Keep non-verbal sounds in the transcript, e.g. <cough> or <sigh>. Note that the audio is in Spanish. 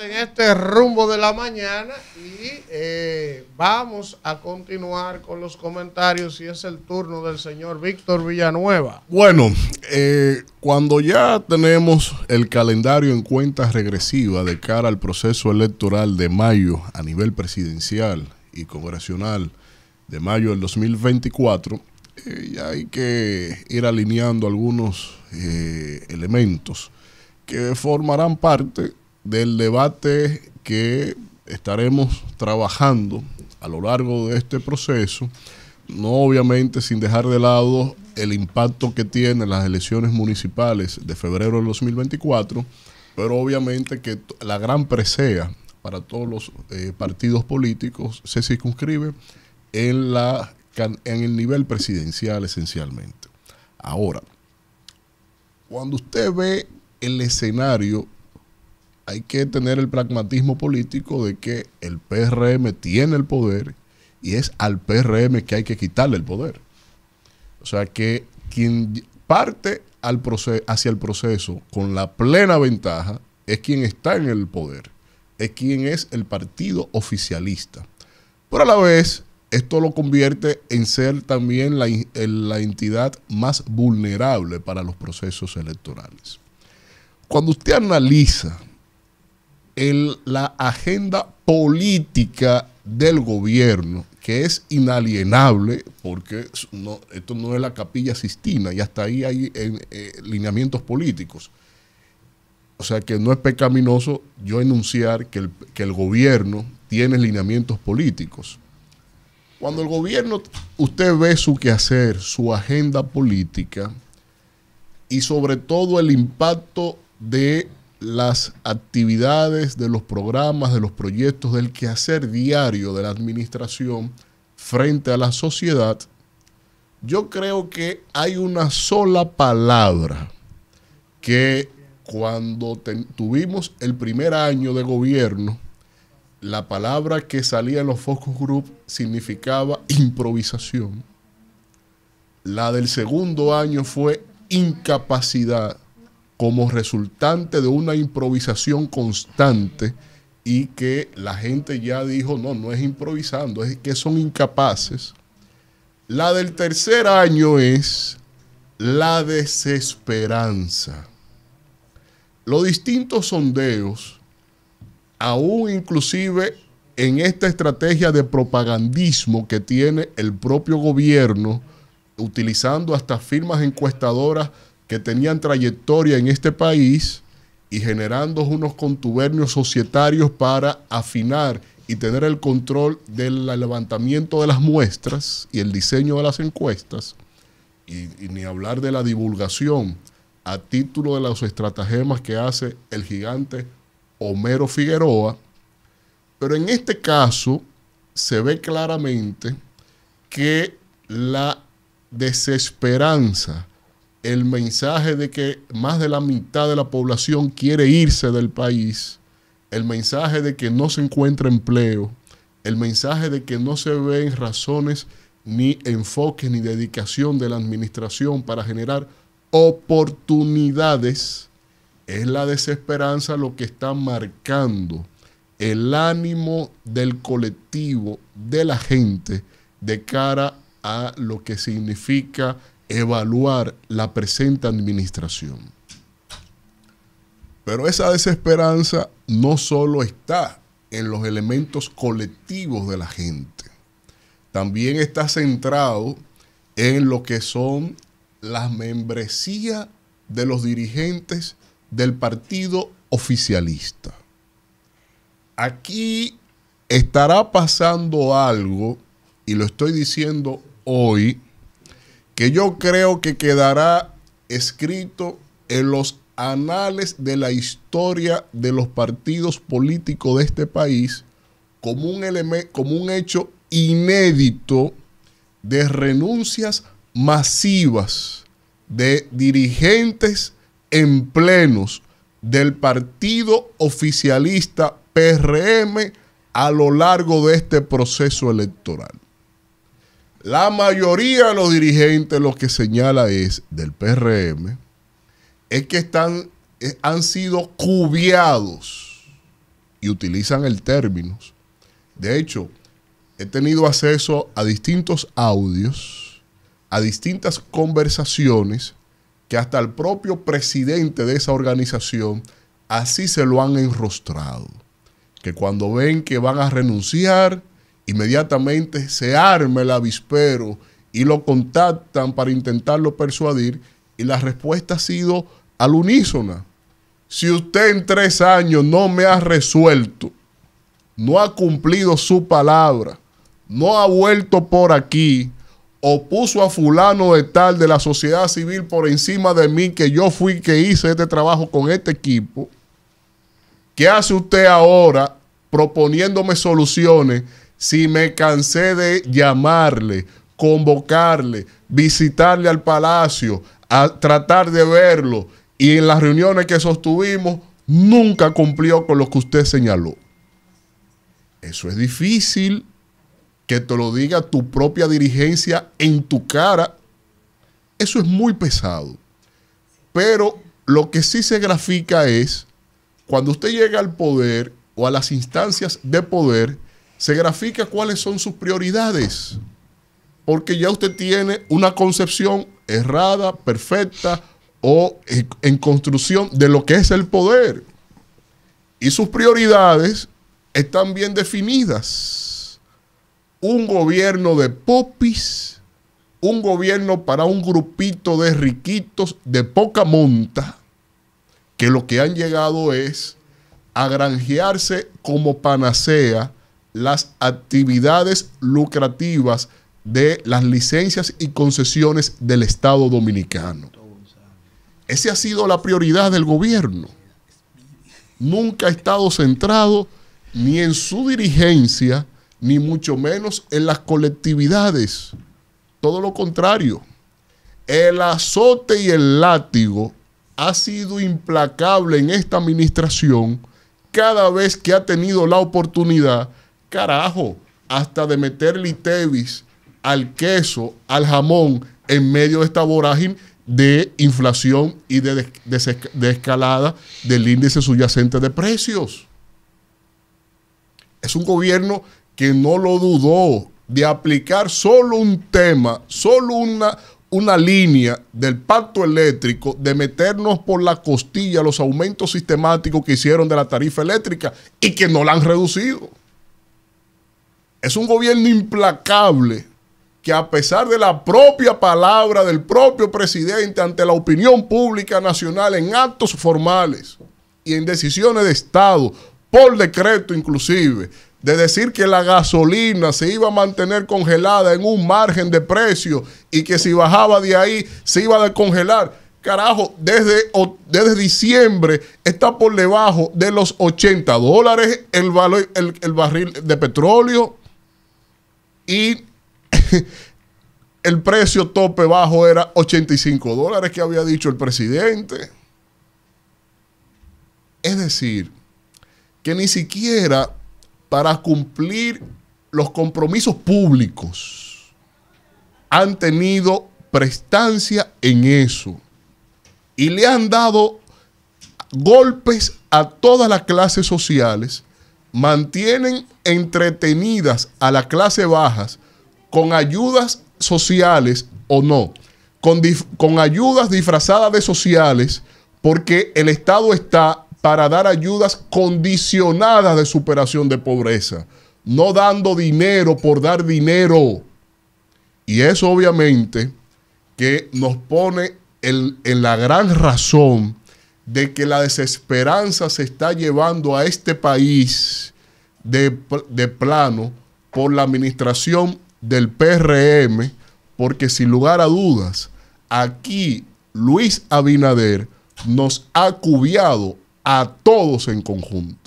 en este rumbo de la mañana y eh, vamos a continuar con los comentarios y es el turno del señor Víctor Villanueva. Bueno, eh, cuando ya tenemos el calendario en cuenta regresiva de cara al proceso electoral de mayo a nivel presidencial y congresional de mayo del 2024, eh, ya hay que ir alineando algunos elementos que formarán parte del debate que estaremos trabajando a lo largo de este proceso, no obviamente sin dejar de lado el impacto que tienen las elecciones municipales de febrero del 2024, pero obviamente que la gran presea para todos los eh, partidos políticos se circunscribe en, la, en el nivel presidencial esencialmente. Ahora, cuando usted ve el escenario hay que tener el pragmatismo político de que el PRM tiene el poder y es al PRM que hay que quitarle el poder. O sea que quien parte hacia el proceso con la plena ventaja es quien está en el poder, es quien es el partido oficialista. Pero a la vez, esto lo convierte en ser también la entidad más vulnerable para los procesos electorales. Cuando usted analiza la agenda política del gobierno, que es inalienable, porque esto no es la capilla sistina, y hasta ahí hay eh, lineamientos políticos. O sea que no es pecaminoso yo enunciar que el, que el gobierno tiene lineamientos políticos. Cuando el gobierno, usted ve su quehacer, su agenda política y sobre todo el impacto de las actividades, de los programas, de los proyectos, del quehacer diario de la administración frente a la sociedad, yo creo que hay una sola palabra que cuando tuvimos el primer año de gobierno, la palabra que salía en los focus group significaba improvisación. La del segundo año fue incapacidad como resultante de una improvisación constante y que la gente ya dijo, no, no es improvisando, es que son incapaces. La del tercer año es la desesperanza. Los distintos sondeos, aún inclusive en esta estrategia de propagandismo que tiene el propio gobierno, utilizando hasta firmas encuestadoras que tenían trayectoria en este país y generando unos contubernios societarios para afinar y tener el control del levantamiento de las muestras y el diseño de las encuestas, y, ni hablar de la divulgación a título de los estratagemas que hace el gigante Homero Figueroa, pero en este caso se ve claramente que la desesperanza, el mensaje de que más de la mitad de la población quiere irse del país, el mensaje de que no se encuentra empleo, el mensaje de que no se ven razones ni enfoque ni dedicación de la administración para generar oportunidades, es la desesperanza lo que está marcando el ánimo del colectivo, de la gente, de cara a lo que significa evaluar la presente administración. Pero esa desesperanza no solo está en los elementos colectivos de la gente, también está centrado en lo que son las membresías de los dirigentes del partido oficialista. Aquí estará pasando algo, y lo estoy diciendo hoy, que yo creo que quedará escrito en los anales de la historia de los partidos políticos de este país como un, como un hecho inédito de renuncias masivas de dirigentes en plenos del partido oficialista PRM a lo largo de este proceso electoral. La mayoría de los dirigentes lo que señala es del PRM es que están, eh, han sido cubiados y utilizan el término. De hecho, he tenido acceso a distintos audios, a distintas conversaciones que hasta el propio presidente de esa organización así se lo han enrostrado. Que cuando ven que van a renunciar, inmediatamente se arma el avispero y lo contactan para intentarlo persuadir y la respuesta ha sido al unísona. Si usted en tres años no me ha resuelto, no ha cumplido su palabra, no ha vuelto por aquí, o puso a fulano de tal de la sociedad civil por encima de mí, que yo fui que hice este trabajo con este equipo, ¿qué hace usted ahora proponiéndome soluciones si me cansé de llamarle, convocarle, visitarle al palacio, a tratar de verlo y en las reuniones que sostuvimos, nunca cumplió con lo que usted señaló. Eso es difícil que te lo diga tu propia dirigencia en tu cara. Eso es muy pesado. Pero lo que sí se grafica es cuando usted llega al poder o a las instancias de poder, se grafica cuáles son sus prioridades. Porque ya usted tiene una concepción errada, perfecta o en construcción de lo que es el poder. Y sus prioridades están bien definidas. Un gobierno de popis, un gobierno para un grupito de riquitos de poca monta, que lo que han llegado es a granjearse como panacea las actividades lucrativas de las licencias y concesiones del Estado Dominicano. Esa ha sido la prioridad del gobierno. Nunca ha estado centrado ni en su dirigencia, ni mucho menos en las colectividades. Todo lo contrario. El azote y el látigo ha sido implacable en esta administración cada vez que ha tenido la oportunidad Carajo, hasta de meter litevis al queso, al jamón, en medio de esta vorágine de inflación y de, escalada del índice subyacente de precios. Es un gobierno que no lo dudó de aplicar solo un tema, solo una, una línea del pacto eléctrico, de meternos por la costilla los aumentos sistemáticos que hicieron de la tarifa eléctrica y que no la han reducido. Es un gobierno implacable que a pesar de la propia palabra del propio presidente ante la opinión pública nacional en actos formales y en decisiones de Estado, por decreto inclusive, de decir que la gasolina se iba a mantener congelada en un margen de precio y que si bajaba de ahí se iba a descongelar. Carajo, desde, desde diciembre está por debajo de los 80 dólares el, el barril de petróleo. Y <laughs> el precio tope bajo era 85 dólares que había dicho el presidente. Es decir, que ni siquiera para cumplir los compromisos públicos han tenido prestancia en eso. Y le han dado golpes a todas las clases sociales mantienen entretenidas a las clase bajas con ayudas sociales o no, con, ayudas disfrazadas de sociales, porque el Estado está para dar ayudas condicionadas de superación de pobreza, no dando dinero por dar dinero. Y eso obviamente que nos pone en la gran razón de que la desesperanza se está llevando a este país de, plano por la administración del PRM, porque sin lugar a dudas, aquí Luis Abinader nos ha cubiado a todos en conjunto.